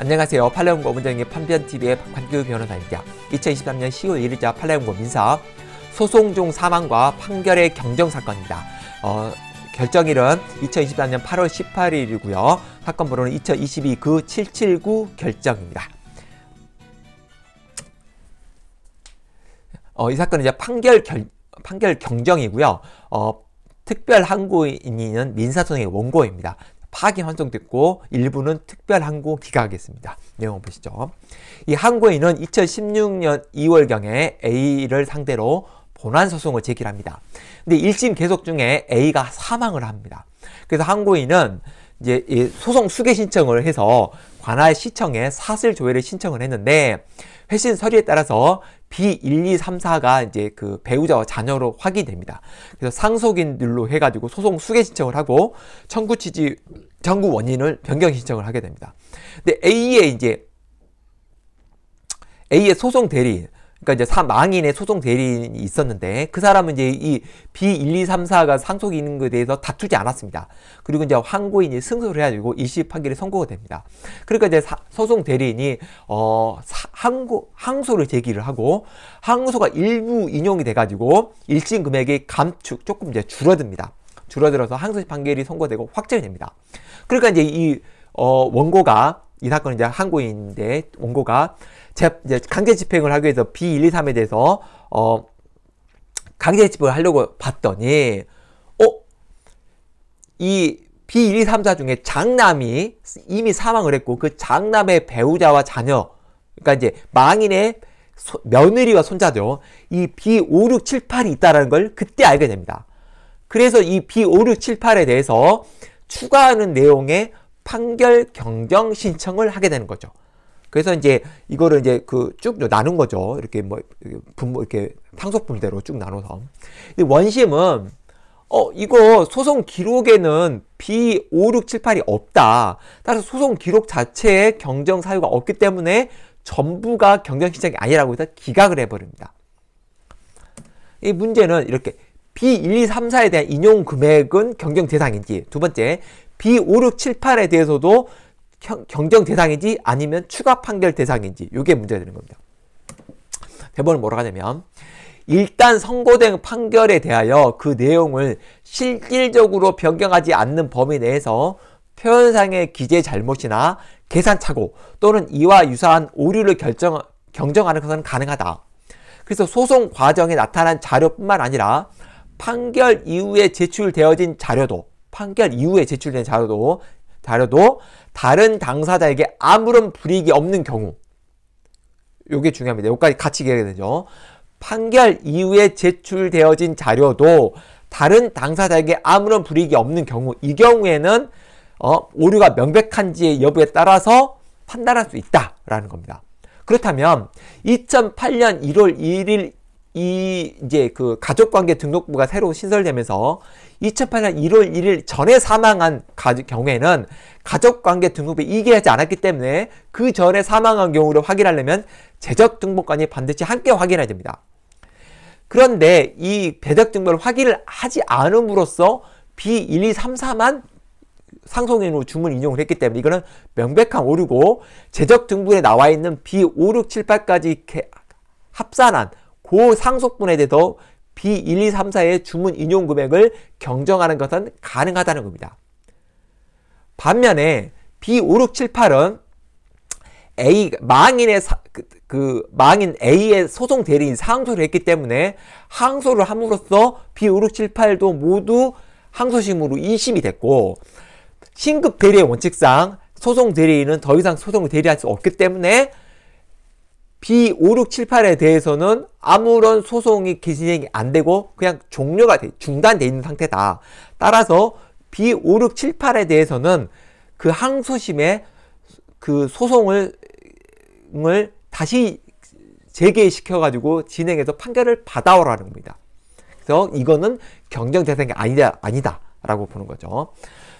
안녕하세요. 팔레온고 문정의 판변TV의 박환규 변호사입니다. 2023년 10월 1일자 팔레온고 민사 소송 중 사망과 판결의 경정 사건입니다. 어, 결정일은 2023년 8월 18일이고요. 사건 번호는 2022 그 779 결정입니다. 어, 이 사건은 이제 판결 결, 판결 경정이고요. 어, 특별항고인은 민사소송의 원고입니다. 파기 환송됐고 일부는 특별 항고 기각했습니다. 내용 보시죠. 이 항고인은 2016년 2월경에 A를 상대로 본안 소송을 제기합니다. 근데 1심 계속 중에 A가 사망을 합니다. 그래서 항고인은 이제 소송 수개 신청을 해서 관할 시청에 사슬 조회를 신청을 했는데 회신 서류에 따라서 B1234가 이제 그 배우자와 자녀로 확인됩니다. 그래서 상속인들로 해가지고 소송 수개 신청을 하고 청구 취지 청구 원인을 변경 신청을 하게 됩니다. 근데 A의 이제 A의 소송 대리인 그러니까 이제 사 망인의 소송 대리인이 있었는데 그 사람은 이제 이 B1234가 상속인인 것에 대해서 다투지 않았습니다. 그리고 이제 항고인이 승소를 해가지고 이시 판결이 선고가 됩니다. 그러니까 이제 사, 소송 대리인이 어 사, 항고, 항소를 제기를 하고 항소가 일부 인용이 돼가지고 일진 금액이 감축 조금 이제 줄어듭니다. 줄어들어서 항소심 판결이 선고되고 확정이 됩니다. 그러니까 이제 이 어, 원고가 이 사건은 이제 항고인인데 원고가 제, 이제 강제 집행을 하기 위해서 B123에 대해서 어, 강제 집행을 하려고 봤더니 어? 이 B123사 중에 장남이 이미 사망을 했고 그 장남의 배우자와 자녀 그러니까 이제 망인의 소, 며느리와 손자죠. 이 B5678이 있다는 걸 그때 알게 됩니다. 그래서 이 B5678에 대해서 추가하는 내용의 판결 경정 신청을 하게 되는 거죠. 그래서 이제 이거를 이제 그 쭉 나눈 거죠. 이렇게 뭐 분모 이렇게 상속분대로 쭉 나눠서. 원심은 어 이거 소송 기록에는 B5678이 없다. 따라서 소송 기록 자체에 경정 사유가 없기 때문에 전부가 경쟁시장이 아니라고 해서 기각을 해버립니다. 이 문제는 이렇게 B1234에 대한 인용 금액은 경쟁 대상인지 두 번째 B5678에 대해서도 경쟁 대상인지 아니면 추가 판결 대상인지 이게 문제가 되는 겁니다. 대본은 뭐라고 하냐면 일단 선고된 판결에 대하여 그 내용을 실질적으로 변경하지 않는 범위 내에서 표현상의 기재 잘못이나 계산착오 또는 이와 유사한 오류를 결정, 경정하는 것은 가능하다. 그래서 소송 과정에 나타난 자료뿐만 아니라 판결 이후에 제출되어진 자료도 판결 이후에 제출된 자료도 자료도 다른 당사자에게 아무런 불이익이 없는 경우 요게 중요합니다. 요까지 같이 기억해야 되죠. 판결 이후에 제출되어진 자료도 다른 당사자에게 아무런 불이익이 없는 경우 이 경우에는 어, 오류가 명백한지 여부에 따라서 판단할 수 있다라는 겁니다. 그렇다면 2008년 1월 1일 이 이제 그 가족관계 등록부가 새로 신설되면서 2008년 1월 1일 전에 사망한 가족 경우에는 가족관계 등록부에 이기하지 않았기 때문에 그 전에 사망한 경우를 확인하려면 재적 등록관이 반드시 함께 확인해야 됩니다. 그런데 이 배적 등록을 확인을 하지 않음으로써 B1234만 상속인으로 주문 인용을 했기 때문에 이거는 명백한 오류고 제적 등본에 나와 있는 B5678까지 합산한 고 상속분에 대해서 B1234의 주문 인용 금액을 경정하는 것은 가능하다는 겁니다. 반면에 B5678은 A 망인의 사, 그, 그, 망인 A의 소송 대리인 상소를 했기 때문에 항소를 함으로써 B5678도 모두 항소심으로 인심이 됐고 신급 대리의 원칙상 소송 대리인은 더 이상 소송을 대리할 수 없기 때문에 B5678에 대해서는 아무런 소송이 진행이 안 되고 그냥 종료가 돼, 중단되어 있는 상태다. 따라서 B5678에 대해서는 그 항소심에 그 소송을 다시 재개시켜가지고 진행해서 판결을 받아오라는 겁니다. 그래서 이거는 경쟁 대상이 아니다, 아니다. 라고 보는 거죠.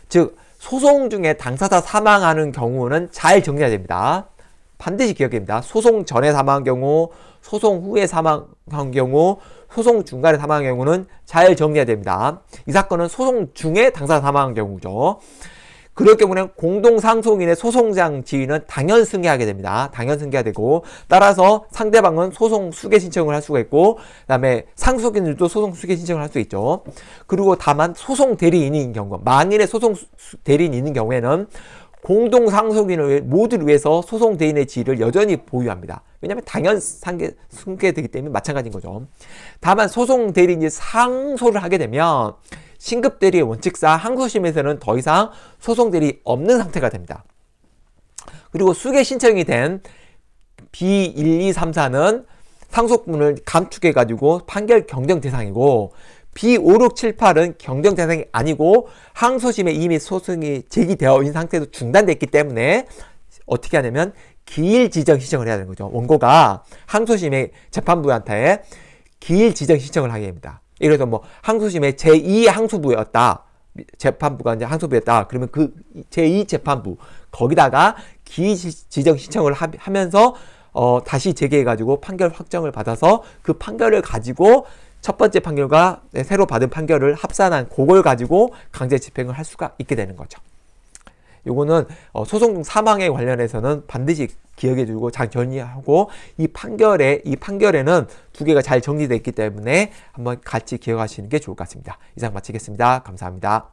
즉, 소송 중에 당사자 사망하는 경우는 잘 정리해야 됩니다. 반드시 기억됩니다. 소송 전에 사망한 경우, 소송 후에 사망한 경우, 소송 중간에 사망한 경우는 잘 정리해야 됩니다. 이 사건은 소송 중에 당사자 사망한 경우죠. 그럴 경우는 공동상속인의 소송장 지위는 당연 승계하게 됩니다. 당연 승계가 되고 따라서 상대방은 소송 수계 신청을 할 수가 있고 그다음에 상속인들도 소송 수계 신청을 할 수 있죠. 그리고 다만 소송 대리인인 경우 만일에 소송 대리인이 있는 경우에는 공동상속인을 모두를 위해서 소송 대인의 지위를 여전히 보유합니다. 왜냐하면 당연 상계, 승계되기 때문에 마찬가지인 거죠. 다만 소송 대리인이 상소를 하게 되면 신급 대리의 원칙상 항소심에서는 더 이상 소송 대리 없는 상태가 됩니다. 그리고 수계 신청이 된 B1234는 상속분을 감축해 가지고 판결 경정 대상이고 B5678은 경정 대상이 아니고 항소심에 이미 소송이 제기되어 있는 상태에서 중단됐기 때문에 어떻게 하냐면 기일 지정 신청을 해야 되는 거죠. 원고가 항소심의 재판부한테 기일 지정 신청을 하게 됩니다. 이래서 뭐 항소심의 제2의 항소부였다. 재판부가 이제 항소부였다. 그러면 그 제2 재판부 거기다가 기지정 신청을 하, 면서 어, 다시 재개해가지고 판결 확정을 받아서 그 판결을 가지고 첫 번째 판결과 네, 새로 받은 판결을 합산한 그걸 가지고 강제 집행을 할 수가 있게 되는 거죠. 요거는 어, 소송 사망에 관련해서는 반드시 기억해 주고 잘 정리하고 이 판결에 이 판결에는 두 개가 잘 정리되어 있기 때문에 한번 같이 기억하시는 게 좋을 것 같습니다. 이상 마치겠습니다. 감사합니다.